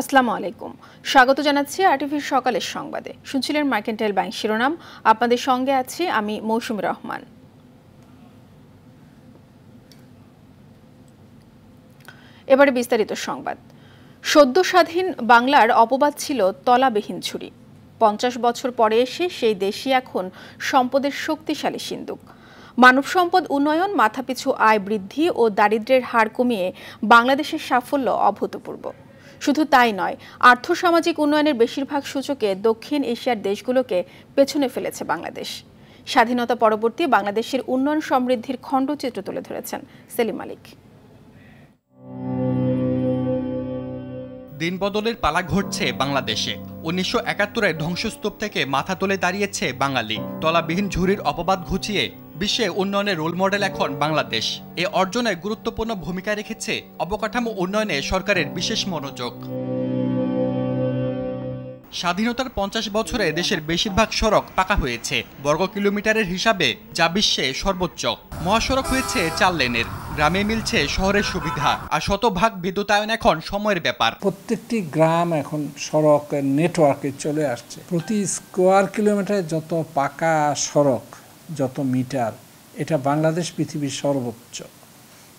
আসসালামু আলাইকুম স্বাগত জানাচ্ছি আরটিভির সকালের সংবাদে শুনছিলেন মার্কেন্টাইল ব্যাংক শিরোনাম আপনাদের সঙ্গে আছি আমি মৌসুমি রহমান এবারে বিস্তারিত সংবাদ সদ্য স্বাধীন বাংলার অপবাদ ছিল তলাবিহীন ছুরি পঞ্চাশ বছর পরে এসে সেই দেশই এখন সম্পদের শক্তিশালী সিন্দুক মানব সম্পদ উন্নয়ন মাথাপিছু আয় বৃদ্ধি ও দারিদ্র্যের হার কমিয়ে বাংলাদেশের সাফল্য অভূতপূর্ব শুধু তাই নয় আর্থসামাজিক উন্নয়নের বেশিরভাগ সূচকে দক্ষিণ এশিয়ার দেশগুলোকে পেছনে ফেলেছে বাংলাদেশ স্বাধীনতা পরবর্তী বাংলাদেশের উন্নয়ন সমৃদ্ধির খণ্ডচিত্র তুলে ধরেছেন সেলিম মালিক দিনবদলের পালা ঘটছে বাংলাদেশে উনিশশো একাত্তরের ধ্বংসস্তূপ থেকে মাথা তুলে দাঁড়িয়েছে বাঙালি তলাবিহীন ঝুড়ির অপবাদ ঘুচিয়ে বিশ্বে উন্নয়নের রোল মডেল এখন বাংলাদেশ এ অর্জনে গুরুত্বপূর্ণ ভূমিকা রেখেছে অবকাঠামো উন্নয়নে সরকারের বিশেষ মনোযোগ স্বাধীনতার পঞ্চাশ বছরে দেশের বেশিরভাগ সড়ক পাকা হয়েছে বর্গ কিলোমিটারের হিসাবে যা বিশ্বে সর্বোচ্চ মহাসড়ক হয়েছে চার লেনের গ্রামে মিলছে শহরের সুবিধা আর শতভাগ বিদ্যুতায়ন এখন সময়ের ব্যাপার প্রত্যেকটি গ্রাম এখন সড়ক নেটওয়ার্কে চলে আসছে প্রতি স্কোয়ার কিলোমিটার যত পাকা সড়ক যত মিটার এটা বাংলাদেশ পৃথিবীর সর্বোচ্চ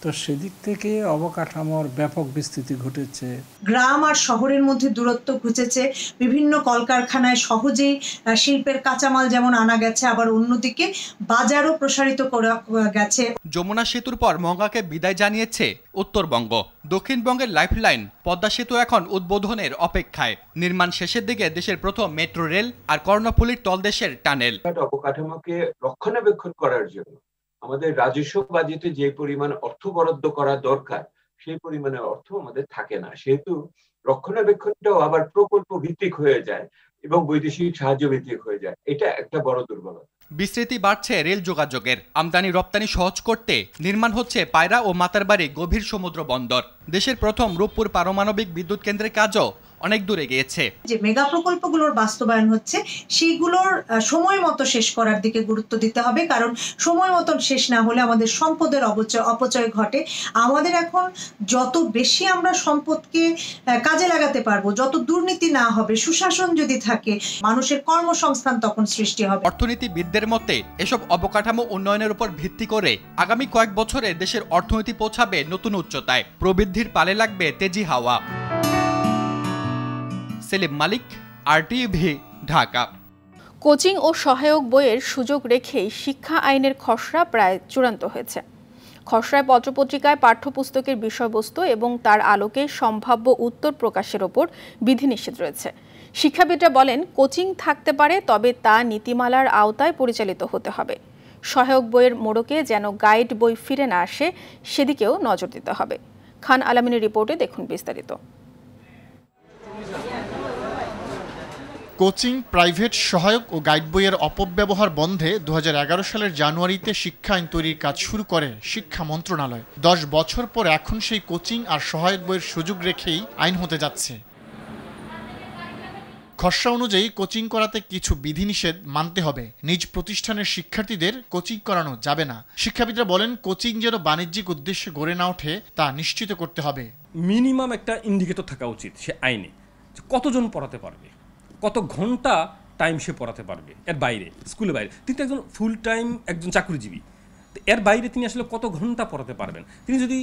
তো সেদিক থেকে অবকাঠামোর ব্যাপক বিস্তৃতি ঘটেছে গ্রাম আর শহরের মধ্যে দূরত্ব ঘুচেছে বিভিন্ন কলকারখানায় সহজেই শিল্পের কাঁচামাল যেমন আনা গেছে আবার অন্যদিকে বাজারও প্রসারিত করা গেছে যমুনা সেতুর পর মঙ্গাকে বিদায় জানিয়েছে উত্তরবঙ্গ দক্ষিণবঙ্গের লাইফলাইন পদ্মা সেতু এখন উদ্বোধনের অপেক্ষায় নির্মাণ শেষের দিকে দেশের প্রথম মেট্রো রেল আর কর্ণফুলীর তলদেশের টানেল অবকাঠামোকে রক্ষণাবেক্ষণ করার জন্য আমাদের রাজস্ব বাজেটে যে পরিমাণ অর্থ বরাদ্দ করা দরকার সেই পরিমাণে অর্থ আমাদের থাকে না সেহেতু রক্ষণাবেক্ষণটাও আবার প্রকল্প ভিত্তিক হয়ে যায় এবং বৈদেশিক সাহায্য ভিত্তিক হয়ে যায় এটা একটা বড় দুর্বলতা বিস্তৃতি বাড়ছে রেল যোগাযোগের আমদানি রপ্তানি সহজ করতে নির্মাণ হচ্ছে পায়রা ও মাতারবাড়ি গভীর সমুদ্র বন্দর দেশের প্রথম রূপপুর পারমাণবিক বিদ্যুৎ কেন্দ্রের কাজও অনেক দূরে গিয়েছে যে মেগা প্রকল্পগুলোর বাস্তবায়ন হচ্ছে সেইগুলোর সময় মতো শেষ করার দিকে গুরুত্ব দিতে হবে কারণ সময় মতো শেষ না হলে আমাদের সম্পদের অপচয় অপচয় ঘটে আমাদের এখন যত বেশি আমরা সম্পদকে কাজে লাগাতে পারবো যত দুর্নীতি না হবে সুশাসন যদি থাকে মানুষের কর্মসংস্থান তখন সৃষ্টি হবে অর্থনীতিবিদদের মতে এসব অবকাঠামো উন্নয়নের উপর ভিত্তি করে আগামী কয়েক বছরে দেশের অর্থনীতি পৌঁছাবে নতুন উচ্চতায় প্রবৃদ্ধির পালে লাগবে তেজি হাওয়া সেলিম মালিক আরটিভি ঢাকা কোচিং ও সহায়ক বইয়ের সুযোগ রেখেই শিক্ষা আইনের খসড়া প্রায় চূড়ান্ত হয়েছে খসড়ায় পত্রপত্রিকায় পাঠ্যপুস্তকের বিষয়বস্তু এবং তার আলোকে সম্ভাব্য উত্তর প্রকাশের ওপর বিধিনিষেধ রয়েছে শিক্ষাবিদরা বলেন কোচিং থাকতে পারে তবে তা নীতিমালার আওতায় পরিচালিত হতে হবে সহায়ক বইয়ের মোড়কে যেন গাইড বই ফিরে না আসে সেদিকেও নজর দিতে হবে খান আলামিনের রিপোর্টে দেখুন বিস্তারিত কোচিং প্রাইভেট সহায়ক ও গাইড বইয়ের অপব্যবহার বন্ধে দু সালের জানুয়ারিতে শিক্ষা আইন তৈরির কাজ শুরু করে শিক্ষা মন্ত্রণালয় দশ বছর পর এখন সেই কোচিং আর সহায়ক বইয়ের সুযোগ রেখেই আইন হতে যাচ্ছে খসড়া অনুযায়ী কোচিং করাতে কিছু বিধিনিষেধ মানতে হবে নিজ প্রতিষ্ঠানের শিক্ষার্থীদের কোচিং করানো যাবে না শিক্ষাবিদরা বলেন কোচিং যেন বাণিজ্যিক উদ্দেশ্যে গড়ে না ওঠে তা নিশ্চিত করতে হবে মিনিমাম একটা ইন্ডিকেটর থাকা উচিত সে আইনে কতজন পড়াতে পারবে কত ঘন্টা টাইম সে পড়াতে পারবে এর বাইরে স্কুলের বাইরে তিনি তো একজন ফুল টাইম একজন চাকরিজীবী এর বাইরে তিনি আসলে কত ঘন্টা পড়াতে পারবেন তিনি যদি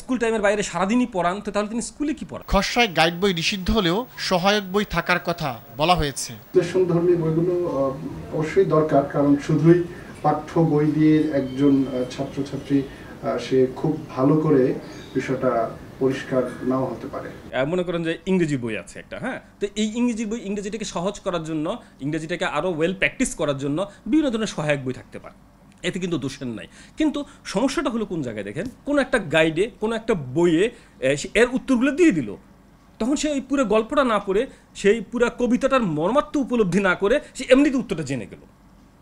স্কুল টাইমের বাইরে সারাদিনই পড়ান তো তাহলে তিনি স্কুলে কি পড়ান খসড়ায় গাইড বই নিষিদ্ধ হলেও সহায়ক বই থাকার কথা বলা হয়েছে দেশন ধর্মী বইগুলো অবশ্যই দরকার কারণ শুধুই পাঠ্য বই দিয়ে একজন ছাত্রছাত্রী সে খুব ভালো করে বিষয়টা পরিষ্কার নাও হতে পারে মনে করেন যে ইংরেজি বই আছে একটা হ্যাঁ তো এই ইংরেজি বই ইংরেজিটাকে সহজ করার জন্য ইংরেজিটাকে আরও ওয়েল প্র্যাকটিস করার জন্য বিভিন্ন ধরনের সহায়ক বই থাকতে পারে এতে কিন্তু দোষের নাই কিন্তু সমস্যাটা হলো কোন জায়গায় দেখেন কোন একটা গাইডে কোন একটা বইয়ে এর উত্তরগুলো দিয়ে দিল তখন সে এই পুরো গল্পটা না পড়ে সেই পুরো কবিতাটার মর্মার্থ উপলব্ধি না করে সে এমনিতে উত্তরটা জেনে গেলো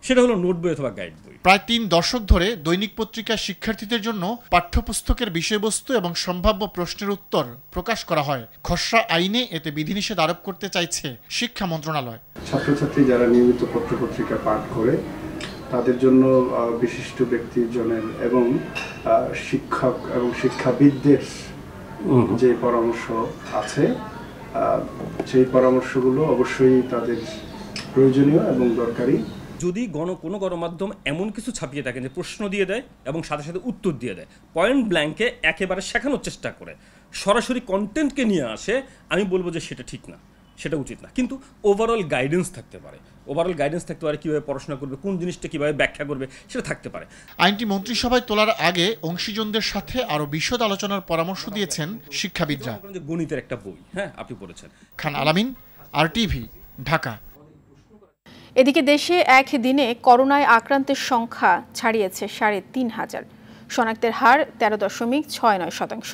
সেটা হলো নোট বই অথবা গাইড বই প্রায় তিন দশক ধরে দৈনিক পত্রিকা শিক্ষার্থীদের জন্য পাঠ্যপুস্তকের বিষয়বস্তু এবং সম্ভাব্য প্রশ্নের উত্তর প্রকাশ করা হয় খসড়া আইনে এতে বিধিনিষেধ আরোপ করতে চাইছে শিক্ষা মন্ত্রণালয় ছাত্রছাত্রী যারা নিয়মিত পত্রপত্রিকা পাঠ করে তাদের জন্য বিশিষ্ট জনের এবং শিক্ষক এবং শিক্ষাবিদদের যে পরামর্শ আছে সেই পরামর্শগুলো অবশ্যই তাদের প্রয়োজনীয় এবং দরকারি যদি গণ কোনো গণমাধ্যম এমন কিছু ছাপিয়ে থাকেন যে প্রশ্ন দিয়ে দেয় এবং সাথে সাথে উত্তর দিয়ে দেয় পয়েন্ট ব্ল্যাঙ্কে একেবারে শেখানোর চেষ্টা করে সরাসরি কন্টেন্টকে নিয়ে আসে আমি বলবো যে সেটা ঠিক না সেটা উচিত না কিন্তু ওভারঅল গাইডেন্স থাকতে পারে ওভারঅল গাইডেন্স থাকতে পারে কীভাবে পড়াশোনা করবে কোন জিনিসটা কীভাবে ব্যাখ্যা করবে সেটা থাকতে পারে আইনটি মন্ত্রিসভায় তোলার আগে অংশীজনদের সাথে আরও বিশদ আলোচনার পরামর্শ দিয়েছেন শিক্ষাবিদরা গণিতের একটা বই হ্যাঁ আপনি পড়েছেন খান আলামিন আর টিভি ঢাকা এদিকে দেশে এক দিনে করোনায় আক্রান্তের সংখ্যা ছাড়িয়েছে সাড়ে তিন হাজার শনাক্তের হার তেরো দশমিক ছয় নয় শতাংশ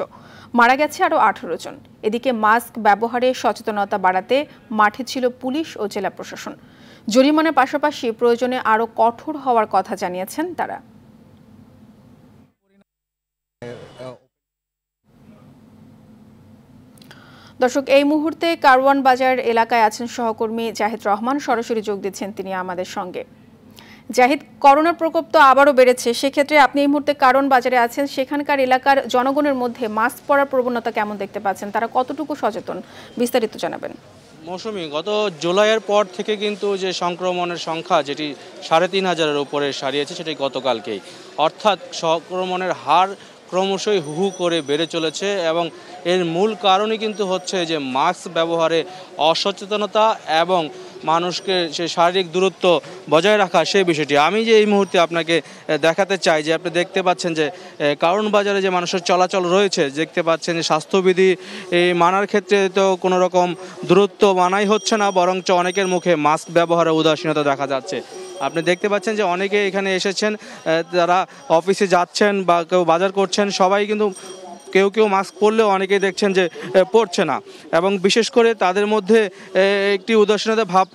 মারা গেছে আরও আঠেরো জন এদিকে মাস্ক ব্যবহারে সচেতনতা বাড়াতে মাঠে ছিল পুলিশ ও জেলা প্রশাসন জরিমানার পাশাপাশি প্রয়োজনে আরও কঠোর হওয়ার কথা জানিয়েছেন তারা দর্শক এই মুহূর্তে কারওয়ান বাজার এলাকায় আছেন সহকর্মী জাহিদ রহমান সরাসরি যোগ দিচ্ছেন তিনি আমাদের সঙ্গে জাহিদ করোনার প্রকোপ তো আবারও বেড়েছে সেক্ষেত্রে আপনি এই মুহূর্তে কারণ বাজারে আছেন সেখানকার এলাকার জনগণের মধ্যে মাস্ক পরার প্রবণতা কেমন দেখতে পাচ্ছেন তারা কতটুকু সচেতন বিস্তারিত জানাবেন মৌসুমি গত জুলাইয়ের পর থেকে কিন্তু যে সংক্রমণের সংখ্যা যেটি সাড়ে তিন হাজারের উপরে সারিয়েছে সেটি গতকালকেই অর্থাৎ সংক্রমণের হার ক্রমশই হু করে বেড়ে চলেছে এবং এর মূল কারণই কিন্তু হচ্ছে যে মাস্ক ব্যবহারে অসচেতনতা এবং মানুষকে সে শারীরিক দূরত্ব বজায় রাখা সেই বিষয়টি আমি যে এই মুহূর্তে আপনাকে দেখাতে চাই যে আপনি দেখতে পাচ্ছেন যে কারণ বাজারে যে মানুষের চলাচল রয়েছে দেখতে পাচ্ছেন যে স্বাস্থ্যবিধি এই মানার ক্ষেত্রে তো কোনো রকম দূরত্ব মানাই হচ্ছে না বরঞ্চ অনেকের মুখে মাস্ক ব্যবহারে উদাসীনতা দেখা যাচ্ছে আপনি দেখতে পাচ্ছেন যে অনেকে এখানে এসেছেন তারা অফিসে যাচ্ছেন বা কেউ বাজার করছেন সবাই কিন্তু কেউ কেউ মাস্ক পরলেও অনেকেই দেখছেন যে পড়ছে না এবং বিশেষ করে তাদের মধ্যে একটি উদাসীনতা ভাব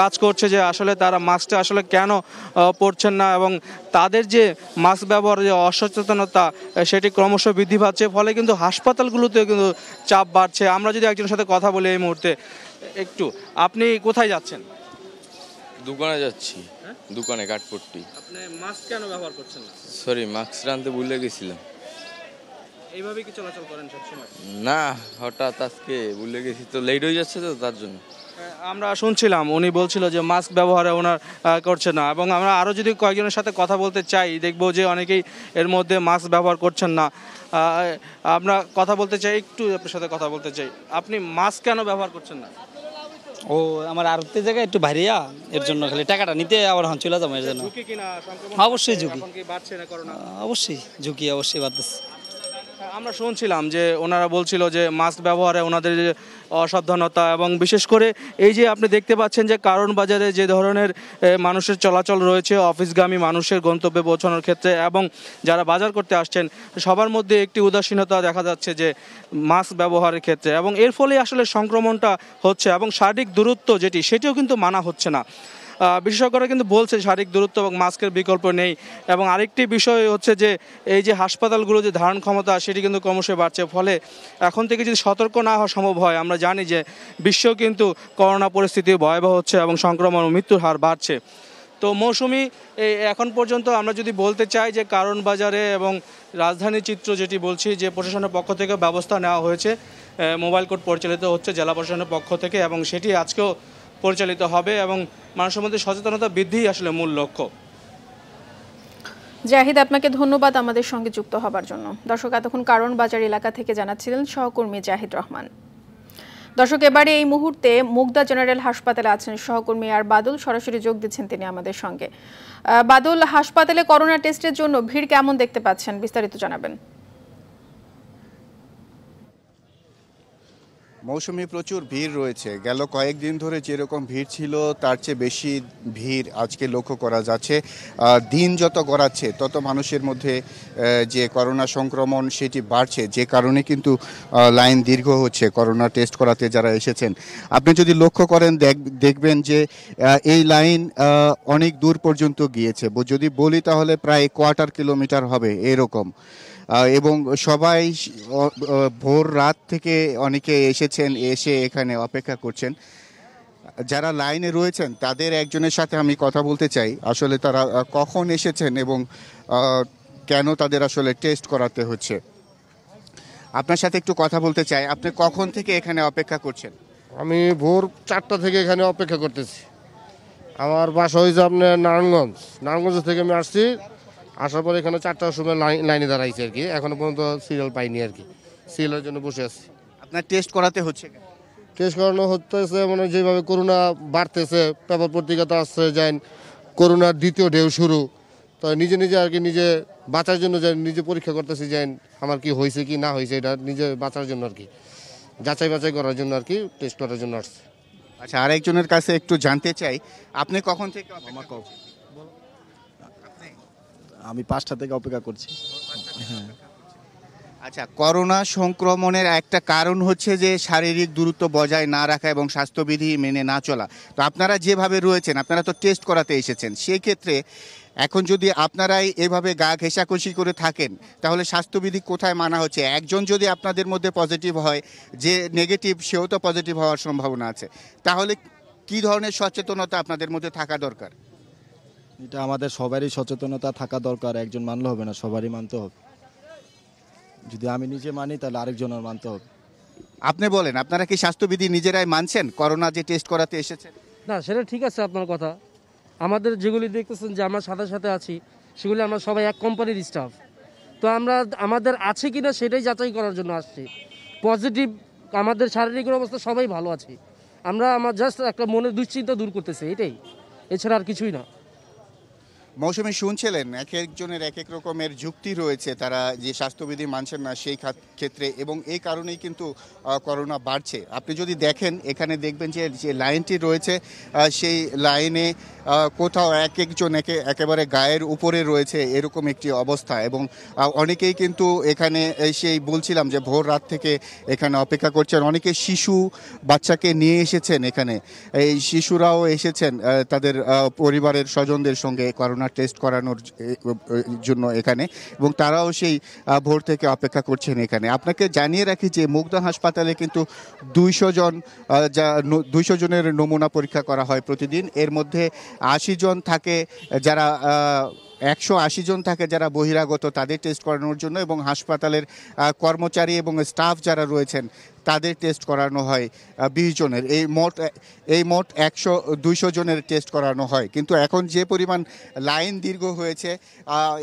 কাজ করছে যে আসলে তারা মাস্কটা আসলে কেন পড়ছেন না এবং তাদের যে মাস্ক ব্যবহার যে অসচেতনতা সেটি ক্রমশ বৃদ্ধি পাচ্ছে ফলে কিন্তু হাসপাতালগুলোতেও কিন্তু চাপ বাড়ছে আমরা যদি একজনের সাথে কথা বলি এই মুহূর্তে একটু আপনি কোথায় যাচ্ছেন দোকানে যাচ্ছি দোকানে কাঠপট্টি আপনি মাস্ক কেন ব্যবহার করছেন না সরি মাস্ক রাঁধতে ভুলে গেছিলাম এইভাবে কি চলাচল করেন না হঠাৎ আজকে ভুলে গেছি তো লেট হয়ে যাচ্ছে তো তার জন্য আমরা শুনছিলাম উনি বলছিল যে মাস্ক ব্যবহারে ওনার করছে না এবং আমরা আরও যদি কয়েকজনের সাথে কথা বলতে চাই দেখব যে অনেকেই এর মধ্যে মাস্ক ব্যবহার করছেন না আমরা কথা বলতে চাই একটু আপনার সাথে কথা বলতে চাই আপনি মাস্ক কেন ব্যবহার করছেন না ও আমার আরতে জায়গায় একটু ভারিয়া এর জন্য খালি টাকাটা নিতে আবার হন চলে যাবো এর জন্য হ্যাঁ, অবশ্যই ঝুঁকি অবশ্যই ঝুঁকি অবশ্যই বাড়তেছে আমরা শুনছিলাম যে ওনারা বলছিল যে মাস্ক ব্যবহারে ওনাদের যে অসাবধানতা এবং বিশেষ করে এই যে আপনি দেখতে পাচ্ছেন যে কারণ বাজারে যে ধরনের মানুষের চলাচল রয়েছে অফিসগামী মানুষের গন্তব্যে পৌঁছানোর ক্ষেত্রে এবং যারা বাজার করতে আসছেন সবার মধ্যে একটি উদাসীনতা দেখা যাচ্ছে যে মাস্ক ব্যবহারের ক্ষেত্রে এবং এর ফলে আসলে সংক্রমণটা হচ্ছে এবং শারীরিক দূরত্ব যেটি সেটিও কিন্তু মানা হচ্ছে না বিশেষজ্ঞরা কিন্তু বলছে শারীরিক দূরত্ব এবং মাস্কের বিকল্প নেই এবং আরেকটি বিষয় হচ্ছে যে এই যে হাসপাতালগুলো যে ধারণ ক্ষমতা সেটি কিন্তু ক্রমশ বাড়ছে ফলে এখন থেকে যদি সতর্ক না হওয়া সম্ভব হয় আমরা জানি যে বিশ্ব কিন্তু করোনা পরিস্থিতি ভয়াবহ হচ্ছে এবং সংক্রমণ ও মৃত্যুর হার বাড়ছে তো মৌসুমি এখন পর্যন্ত আমরা যদি বলতে চাই যে কারণ বাজারে এবং রাজধানী চিত্র যেটি বলছি যে প্রশাসনের পক্ষ থেকে ব্যবস্থা নেওয়া হয়েছে মোবাইল কোর্ট পরিচালিত হচ্ছে জেলা প্রশাসনের পক্ষ থেকে এবং সেটি আজকেও পরিচালিত হবে এবং মানুষের মধ্যে সচেতনতা বৃদ্ধি আসলে মূল লক্ষ্য জাহিদ আপনাকে ধন্যবাদ আমাদের সঙ্গে যুক্ত হবার জন্য দর্শক এতক্ষণ কারণ বাজার এলাকা থেকে জানাচ্ছিলেন সহকর্মী জাহিদ রহমান দর্শক এবারে এই মুহূর্তে মুগদা জেনারেল হাসপাতালে আছেন সহকর্মী আর বাদল সরাসরি যোগ দিচ্ছেন তিনি আমাদের সঙ্গে বাদল হাসপাতালে করোনা টেস্টের জন্য ভিড় কেমন দেখতে পাচ্ছেন বিস্তারিত জানাবেন মৌসুমি প্রচুর ভিড় রয়েছে গেল কয়েকদিন ধরে যেরকম ভিড় ছিল তার চেয়ে বেশি ভিড় আজকে লক্ষ্য করা যাচ্ছে দিন যত গড়াচ্ছে তত মানুষের মধ্যে যে করোনা সংক্রমণ সেটি বাড়ছে যে কারণে কিন্তু লাইন দীর্ঘ হচ্ছে করোনা টেস্ট করাতে যারা এসেছেন আপনি যদি লক্ষ্য করেন দেখবেন যে এই লাইন অনেক দূর পর্যন্ত গিয়েছে যদি বলি তাহলে প্রায় কোয়ার্টার কিলোমিটার হবে এরকম এবং সবাই ভোর রাত থেকে অনেকে এসেছেন এসে এখানে অপেক্ষা করছেন যারা লাইনে রয়েছেন তাদের একজনের সাথে আমি কথা বলতে চাই আসলে তারা কখন এসেছেন এবং কেন তাদের আসলে টেস্ট করাতে হচ্ছে আপনার সাথে একটু কথা বলতে চাই আপনি কখন থেকে এখানে অপেক্ষা করছেন আমি ভোর চারটা থেকে এখানে অপেক্ষা করতেছি আমার বাসা হয়েছে আপনার নারায়ণগঞ্জ নারায়ণগঞ্জ থেকে আমি আসছি আসার পরে এখানে চারটার সময় লাইনে দাঁড়াইছে আর কি এখনো পর্যন্ত সিরিয়াল পাইনি আর কি সিরিয়ালের জন্য বসে আছি আপনার টেস্ট করাতে হচ্ছে টেস্ট করানো হচ্ছে মানে যেভাবে করোনা বাড়তেছে পেপার পত্রিকা তো আসছে যান করোনার দ্বিতীয় ঢেউ শুরু তো নিজে নিজে আর কি নিজে বাঁচার জন্য যাই নিজে পরীক্ষা করতেছি যাই আমার কি হয়েছে কি না হয়েছে এটা নিজে বাঁচার জন্য আর কি যাচাই বাছাই করার জন্য আর কি টেস্ট করার জন্য আসছে আচ্ছা আরেকজনের কাছে একটু জানতে চাই আপনি কখন থেকে আমার আমি পাঁচটা থেকে অপেক্ষা করছি হ্যাঁ আচ্ছা করোনা সংক্রমণের একটা কারণ হচ্ছে যে শারীরিক দূরত্ব বজায় না রাখা এবং স্বাস্থ্যবিধি মেনে না চলা তো আপনারা যেভাবে রয়েছেন আপনারা তো টেস্ট করাতে এসেছেন সেই ক্ষেত্রে এখন যদি আপনারাই এভাবে গা ঘেঁষাকষি করে থাকেন তাহলে স্বাস্থ্যবিধি কোথায় মানা হচ্ছে একজন যদি আপনাদের মধ্যে পজিটিভ হয় যে নেগেটিভ সেও তো পজিটিভ হওয়ার সম্ভাবনা আছে তাহলে কি ধরনের সচেতনতা আপনাদের মধ্যে থাকা দরকার এটা আমাদের সবারই সচেতনতা থাকা দরকার একজন মানলে হবে না সবারই মানতে হবে যদি আমি নিজে মানি তাহলে আরেকজনের মানতে হবে আপনি বলেন আপনারা কি স্বাস্থ্যবিধি নিজেরাই মানছেন করোনা যে টেস্ট করাতে এসেছেন না সেটা ঠিক আছে আপনার কথা আমাদের যেগুলি দেখতেছেন যে আমরা সাথে সাথে আছি সেগুলি আমরা সবাই এক কোম্পানির স্টাফ তো আমরা আমাদের আছে কি না সেটাই যাচাই করার জন্য আসছি পজিটিভ আমাদের শারীরিক অবস্থা সবাই ভালো আছে আমরা আমার জাস্ট একটা মনের দুশ্চিন্তা দূর করতেছি এটাই এছাড়া আর কিছুই না মৌসুমি শুনছিলেন এক একজনের এক এক রকমের যুক্তি রয়েছে তারা যে স্বাস্থ্যবিধি মানছেন না সেই ক্ষেত্রে এবং এই কারণেই কিন্তু করোনা বাড়ছে আপনি যদি দেখেন এখানে দেখবেন যে যে লাইনটি রয়েছে সেই লাইনে কোথাও এক একজন একে একেবারে গায়ের উপরে রয়েছে এরকম একটি অবস্থা এবং অনেকেই কিন্তু এখানে সেই বলছিলাম যে ভোর রাত থেকে এখানে অপেক্ষা করছেন অনেকে শিশু বাচ্চাকে নিয়ে এসেছেন এখানে এই শিশুরাও এসেছেন তাদের পরিবারের স্বজনদের সঙ্গে করোনা করোনা টেস্ট করানোর জন্য এখানে এবং তারাও সেই ভোর থেকে অপেক্ষা করছেন এখানে আপনাকে জানিয়ে রাখি যে মুগ্ধা হাসপাতালে কিন্তু দুইশো জন যা দুইশো জনের নমুনা পরীক্ষা করা হয় প্রতিদিন এর মধ্যে আশি জন থাকে যারা একশো আশি জন থাকে যারা বহিরাগত তাদের টেস্ট করানোর জন্য এবং হাসপাতালের কর্মচারী এবং স্টাফ যারা রয়েছেন তাদের টেস্ট করানো হয় বিশ জনের এই মোট এই মোট একশো দুইশো জনের টেস্ট করানো হয় কিন্তু এখন যে পরিমাণ লাইন দীর্ঘ হয়েছে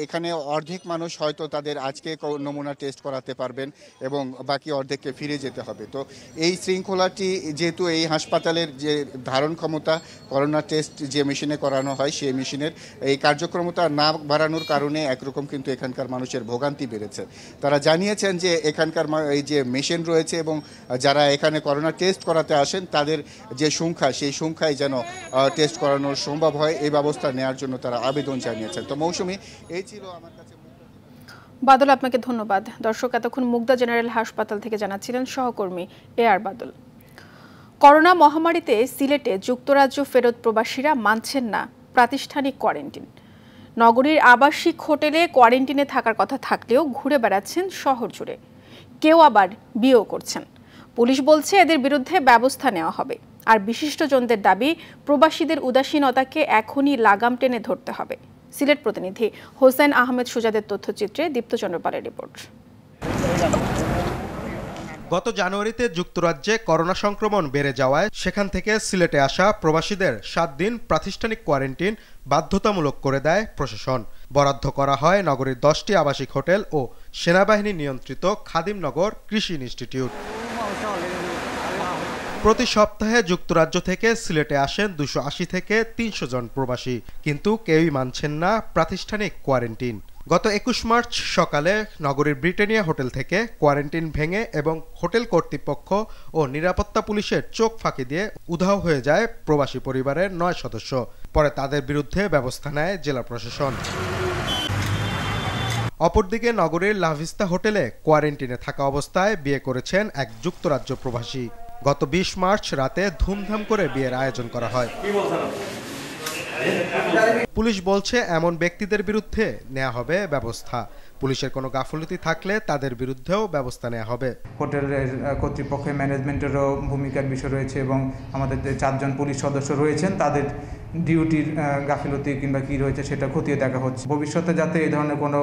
এখানে অর্ধেক মানুষ হয়তো তাদের আজকে নমুনা টেস্ট করাতে পারবেন এবং বাকি অর্ধেককে ফিরে যেতে হবে তো এই শৃঙ্খলাটি যেহেতু এই হাসপাতালের যে ধারণ ক্ষমতা করোনা টেস্ট যে মেশিনে করানো হয় সেই মেশিনের এই কার্যক্রমতা না না বাড়ানোর কারণে একরকম কিন্তু এখানকার মানুষের ভোগান্তি বেড়েছে তারা জানিয়েছেন যে এখানকার এই যে মেশিন রয়েছে এবং যারা এখানে করোনা টেস্ট করাতে আসেন তাদের যে সংখ্যা সেই সংখ্যায় যেন টেস্ট করানোর সম্ভব হয় এই ব্যবস্থা নেওয়ার জন্য তারা আবেদন জানিয়েছেন তো মৌসুমি এই ছিল আমার কাছে বাদল আপনাকে ধন্যবাদ দর্শক এতক্ষণ মুগদা জেনারেল হাসপাতাল থেকে জানাচ্ছিলেন সহকর্মী এ আর বাদল করোনা মহামারীতে সিলেটে যুক্তরাজ্য ফেরত প্রবাসীরা মানছেন না প্রাতিষ্ঠানিক কোয়ারেন্টিন নগরীর আবাসিক হোটেলে কোয়ারেন্টিনে থাকার কথা থাকলেও ঘুরে বেড়াচ্ছেন শহর জুড়ে কেউ আবার বিয়েও করছেন পুলিশ বলছে এদের বিরুদ্ধে ব্যবস্থা নেওয়া হবে আর বিশিষ্টজনদের দাবি প্রবাসীদের উদাসীনতাকে এখনই লাগাম টেনে ধরতে হবে সিলেট প্রতিনিধি হোসেন আহমেদ সুজাদের তথ্যচিত্রে দীপ্তচন্দ্রপালের রিপোর্ট গত জানুয়ারিতে যুক্তরাজ্যে করোনা সংক্রমণ বেড়ে যাওয়ায় সেখান থেকে সিলেটে আসা প্রবাসীদের সাত দিন প্রাতিষ্ঠানিক কোয়ারেন্টিন বাধ্যতামূলক করে দেয় প্রশাসন বরাদ্দ করা হয় নগরীর দশটি আবাসিক হোটেল ও সেনাবাহিনী নিয়ন্ত্রিত খাদিমনগর কৃষি ইনস্টিটিউট প্রতি সপ্তাহে যুক্তরাজ্য থেকে সিলেটে আসেন দুশো আশি থেকে তিনশো জন প্রবাসী কিন্তু কেউই মানছেন না প্রাতিষ্ঠানিক কোয়ারেন্টিন গত একুশ মার্চ সকালে নগরীর ব্রিটেনিয়া হোটেল থেকে কোয়ারেন্টিন ভেঙে এবং হোটেল কর্তৃপক্ষ ও নিরাপত্তা পুলিশের চোখ ফাঁকি দিয়ে উধাও হয়ে যায় প্রবাসী পরিবারের নয় সদস্য পরে তাদের বিরুদ্ধে ব্যবস্থা নেয় জেলা প্রশাসন অপরদিকে নগরীর লাভিস্তা হোটেলে কোয়ারেন্টিনে থাকা অবস্থায় বিয়ে করেছেন এক যুক্তরাজ্য প্রবাসী গত বিশ মার্চ রাতে ধুমধাম করে বিয়ের আয়োজন করা হয় পুলিশ বলছে এমন ব্যক্তিদের বিরুদ্ধে নেওয়া হবে ব্যবস্থা পুলিশের কোনো গাফলতি থাকলে তাদের বিরুদ্ধেও ব্যবস্থা নেওয়া হবে হোটেলের কর্তৃপক্ষের ম্যানেজমেন্টেরও ভূমিকার বিষয় রয়েছে এবং আমাদের যে চারজন পুলিশ সদস্য রয়েছেন তাদের ডিউটির গাফিলতি কিংবা কী রয়েছে সেটা খতিয়ে দেখা হচ্ছে ভবিষ্যতে যাতে এই ধরনের কোনো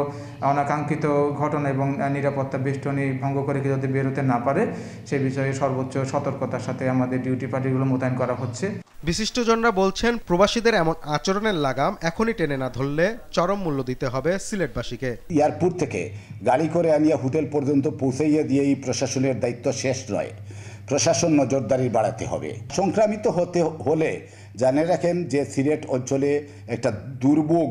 অনাকাঙ্ক্ষিত ঘটনা এবং নিরাপত্তা বেষ্টনী ভঙ্গ করে কেউ যাতে বেরোতে না পারে সে বিষয়ে সর্বোচ্চ সতর্কতার সাথে আমাদের ডিউটি পার্টিগুলো মোতায়েন করা হচ্ছে বিশিষ্টজনরা বলছেন প্রবাসীদের এমন আচরণের লাগাম এখনই টেনে না ধরলে চরম মূল্য দিতে হবে সিলেটবাসীকে এয়ারপোর্ট থেকে গাড়ি করে আনিয়া হোটেল পর্যন্ত পৌঁছাইয়া দিয়ে এই প্রশাসনের দায়িত্ব শেষ নয় প্রশাসন নজরদারি বাড়াতে হবে সংক্রামিত হতে হলে জানে রাখেন যে সিলেট অঞ্চলে একটা দুর্ভোগ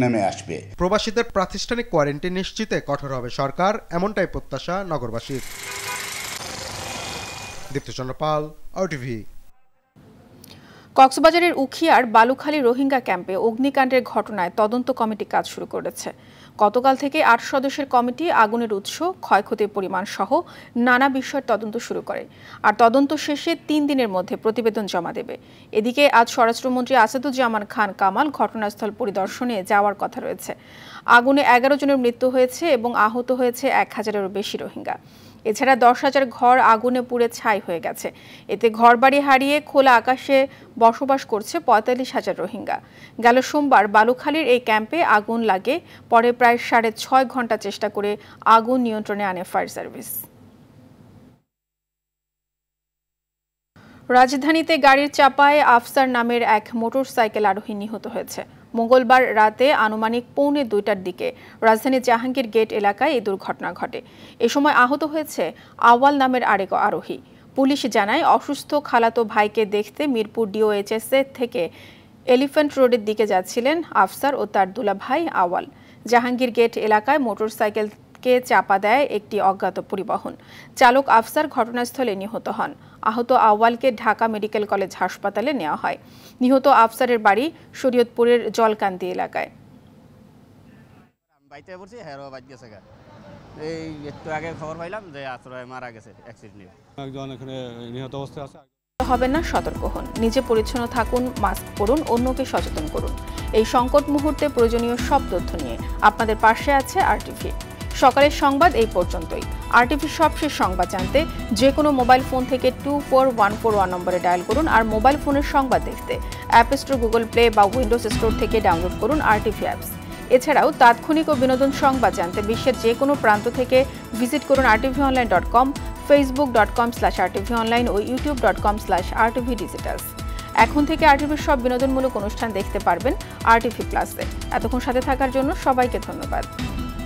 নেমে আসবে প্রবাসীদের প্রাতিষ্ঠানিক কোয়ারেন্টিন নিশ্চিতে কঠোর হবে সরকার এমনটাই প্রত্যাশা নগরবাসীর দীপ্তচন্দ্র পাল আউটিভি কক্সবাজারের উখিয়ার বালুখালী রোহিঙ্গা ক্যাম্পে অগ্নিকাণ্ডের ঘটনায় তদন্ত কমিটি কাজ শুরু করেছে গতকাল থেকে আট সদস্যের কমিটি আগুনের উৎস ক্ষয়ক্ষতির পরিমাণ সহ নানা বিষয়ের তদন্ত শুরু করে আর তদন্ত শেষে তিন দিনের মধ্যে প্রতিবেদন জমা দেবে এদিকে আজ স্বরাষ্ট্রমন্ত্রী আসাদুজ্জামান খান কামাল ঘটনাস্থল পরিদর্শনে যাওয়ার কথা রয়েছে আগুনে এগারো জনের মৃত্যু হয়েছে এবং আহত হয়েছে এক হাজারেরও বেশি রোহিঙ্গা এছাড়া দশ হাজার ঘর আগুনে পুড়ে ছাই হয়ে গেছে এতে ঘরবাড়ি হারিয়ে খোলা আকাশে বসবাস করছে পঁয়তাল্লিশ হাজার রোহিঙ্গা গেল সোমবার বালুখালীর এই ক্যাম্পে আগুন লাগে পরে প্রায় সাড়ে ছয় ঘন্টা চেষ্টা করে আগুন নিয়ন্ত্রণে আনে ফায়ার সার্ভিস রাজধানীতে গাড়ির চাপায় আফসার নামের এক মোটরসাইকেল আরোহী নিহত হয়েছে মঙ্গলবার রাতে আনুমানিক পৌনে দুইটার দিকে রাজধানীর জাহাঙ্গীর গেট এলাকায় এই দুর্ঘটনা ঘটে এ সময় আহত হয়েছে আওয়াল নামের আরেক আরোহী পুলিশ জানায় অসুস্থ খালাতো ভাইকে দেখতে মিরপুর ডিওএইচএস থেকে এলিফ্যান্ট রোডের দিকে যাচ্ছিলেন আফসার ও তার দুলা ভাই আওয়াল জাহাঙ্গীর গেট এলাকায় মোটরসাইকেলকে চাপা দেয় একটি অজ্ঞাত পরিবহন চালক আফসার ঘটনাস্থলে নিহত হন আহত আওয়ালকে ঢাকা মেডিকেল কলেজ হাসপাতালে নেওয়া হয় নিহত আফসারের বাড়ি শরীয়তপুরের জলকান্তি এলাকায় হ্যাঁ, হবে না সতর্ক হন নিজে পরিচ্ছন্ন থাকুন মাস্ক পরুন অন্যকে সচেতন করুন এই সংকট মুহূর্তে প্রয়োজনীয় সব তথ্য নিয়ে আপনাদের পাশে আছে আরটিভি সকালের সংবাদ এই পর্যন্তই আরটিভি সবশেষ সংবাদ জানতে যে কোনো মোবাইল ফোন থেকে two four one four one নম্বরে ডায়াল করুন আর মোবাইল ফোনের সংবাদ দেখতে অ্যাপ স্টোর গুগল প্লে বা উইন্ডোজ স্টোর থেকে ডাউনলোড করুন আরটিভি অ্যাপস এছাড়াও তাৎক্ষণিক ও বিনোদন সংবাদ জানতে বিশ্বের যে কোনো প্রান্ত থেকে ভিজিট করুন RTV online dot com Facebook dot com slash RTV online ও YouTube dot com slash RTV digitals এখন থেকে আরটিভির সব বিনোদনমূলক অনুষ্ঠান দেখতে পারবেন আরটিভি প্লাসে এতক্ষণ সাথে থাকার জন্য সবাইকে ধন্যবাদ